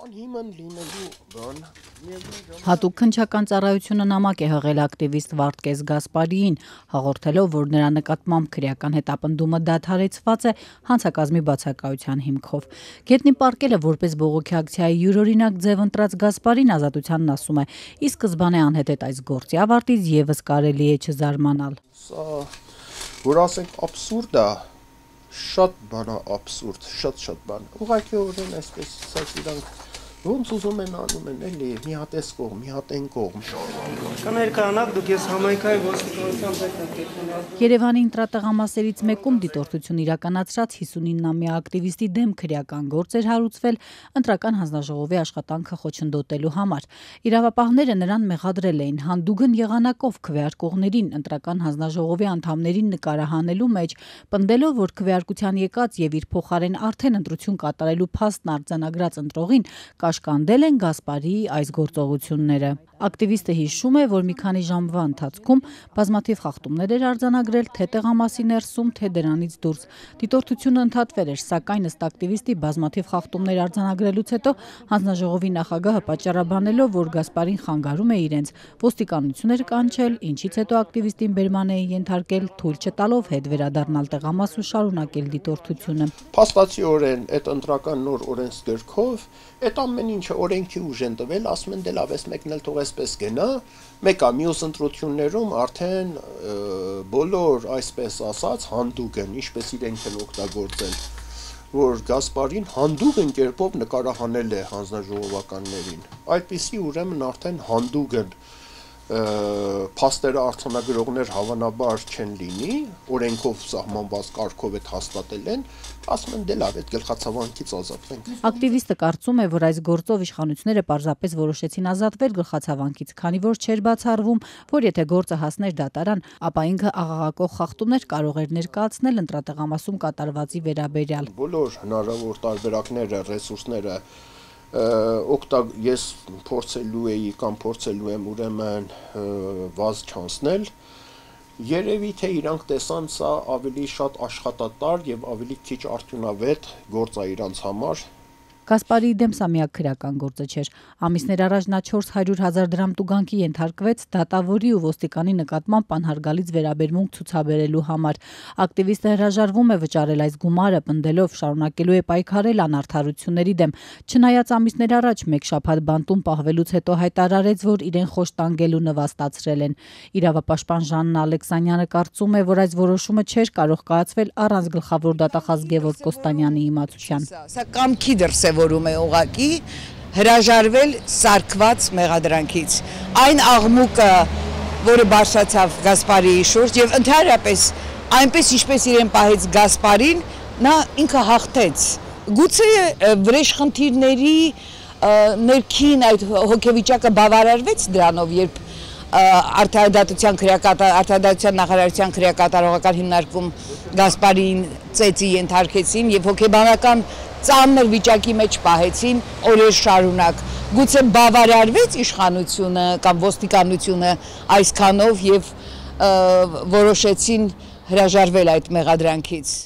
անհիմն լինելու բան։ Հատուկ քնչական ծառայությունը նամակ է հղել ակտիվիստ Վարդգես Գասպարիին, հաղորդելով, որ նրա նկատմամբ քրեական հետապնդումը դադարեցված է հանցակազմի բացակայության հիմքով։ Գետնի պարկելը որպես բողոքի ակցիայի յուրօրինակ ձև ընտրած Գասպարին ազատությանն ասում է, իսկ սկզբանե անհետետ այս գործի ավարտից եւս կարելի է չզարմանալ։ Սա որ ասենք աբսուրդ է, շատ բանա աբսուրդ, շատ շատ բան։ Ուղղակի օրեն այսպես ցած իրանք Ոնց ուզում են անում են, էլի, մի հատ էս կողմ, մի հատ այն կողմ։ Կներկայանաք դուք ես համայնքային ոստիկանության պետ Երևանի ինտրատեղամասերից մեկում դիտորդություն իրականացրած 59-ամյա ակտիվիստի դեմ քրեական գործ էր հարուցվել ընտրական հանձնաժողովի աշխատանքը խոչընդոտելու համար։ Իրավապահները նրան մեղադրել էին հանդուգն եղանակով քվեարկողներին ընտրական հանձնաժողովի անդամներին նկարահանելու մեջ, պնդելով, որ քվեարկության եկած եւ իր փոխարեն արդեն ընտրություն կատարելու փաստն արձանագրած ընտրողին կա Կաշկանդել են Գասպարիի այս գործողությունները։ Ակտիվիստը հիշում է, որ մի քանի ժամվա ընթացքում բազմաթիվ խախտումներ էր արձանագրել թե տեղամասի ներսում, թե դրանից դուրս։ Դիտորդությունը ընդհատվել էր, սակայն ըստ ակտիվիստի բազմաթիվ խախտումներ արձանագրելուց հետո հանձնաժողովի նախագահը պատճառաբանելով, որ Գասպարին խանգարում է իրենց, ոստիկանություն էր կանչել, ինչից հետո ակտիվիստին բերման էին ենթարկել թույլ չտալով հետ վերադառնալ տեղամաս ու շարունակել դիտորդությունը։ Փաստացիորեն այդ ընտրական նոր օրենսդրքով այդ ամեն ամեն ինչը օրենքի ուժ են տվել, ասում են դե լավ, ես մեկն էլ թող էսպես գնա, մեկա մյուս ընտրություններում արդեն բոլոր այսպես ասած հանդուկ են, ինչպես իրենք են օգտագործել, որ Գասպարին հանդուկ են կերպով նկարահանել է հանձնաժողովականներին։ Այդպիսի ուրեմն արդեն հանդուկ են, են փաստերը արցանագրողներ հավանաբար չեն լինի, օրենքով սահմանված կարգով այդ հաստատել են, ասում են դե լավ, այդ գլխացավանքից ազատվենք։ Ակտիվիստը կարծում է, որ այս գործով իշխանությունները պարզապես որոշեցին ազատվել գլխացավանքից, քանի որ չէր բացառվում, որ եթե գործը հասներ դատարան, ապա ինքը աղաղակող խախտումներ կարող էր ներկայացնել ընտրատեղամասում կատարվածի վերաբերյալ։ Բոլոր հնարավոր տարբերակները, ռեսուրսները օգտագ ես փորձելու էի կամ փորձելու եմ ուրեմն վազ չանցնել Երևի թե իրանք տեսան սա ավելի շատ աշխատատար եւ ավելի քիչ արդյունավետ գործ է իրանք համար Գասպարի դեմ սա միակ քրական գործը չէր։ Ամիսներ առաջ նա 400.000 դրամ տուգանքի ենթարկվեց դատավորի ու ոստիկանի նկատմամբ անհարգալից վերաբերմունք ցուցաբերելու համար։ Ակտիվիստը հրաժարվում է վճարել այս գումարը, պնդելով շարունակելու է պայքարել անարդարությունների դեմ։ Չնայած ամիսներ առաջ մեկ շաբաթ բանտում պահվելուց հետո հայտարարեց, որ իրեն խոշտանգելու նվաստացրել են։ Իրավապաշտպան Ժաննա Ալեքսանյանը կարծում է, որ այս որոշումը չէր կարող կայացվել առանց գլխավոր դատախազ Գևորգ Կոստանյանի իմացության։ Սա կամքի դրսև դրսևորում է ուղակի հրաժարվել սարկված մեղադրանքից։ Այն աղմուկը, որը բարձրացավ Գասպարիի շուրջ եւ ընդհանրապես այնպես ինչպես իրեն պահեց Գասպարին, նա ինքը հաղթեց։ Գուցե վրեժխնդիրների ներքին այդ հոգեվիճակը բավարարվեց դրանով, երբ արդարադատության քրեակատար արդարադատության նախարարության քրեակատարողական հիմնարկում Գասպարին ծեծի ենթարկեցին եւ հոգեբանական ծանր վիճակի մեջ պահեցին օրեր շարունակ։ Գուցե բավարարվեց իշխանությունը կամ ոստիկանությունը այսքանով եւ որոշեցին հրաժարվել այդ մեղադրանքից։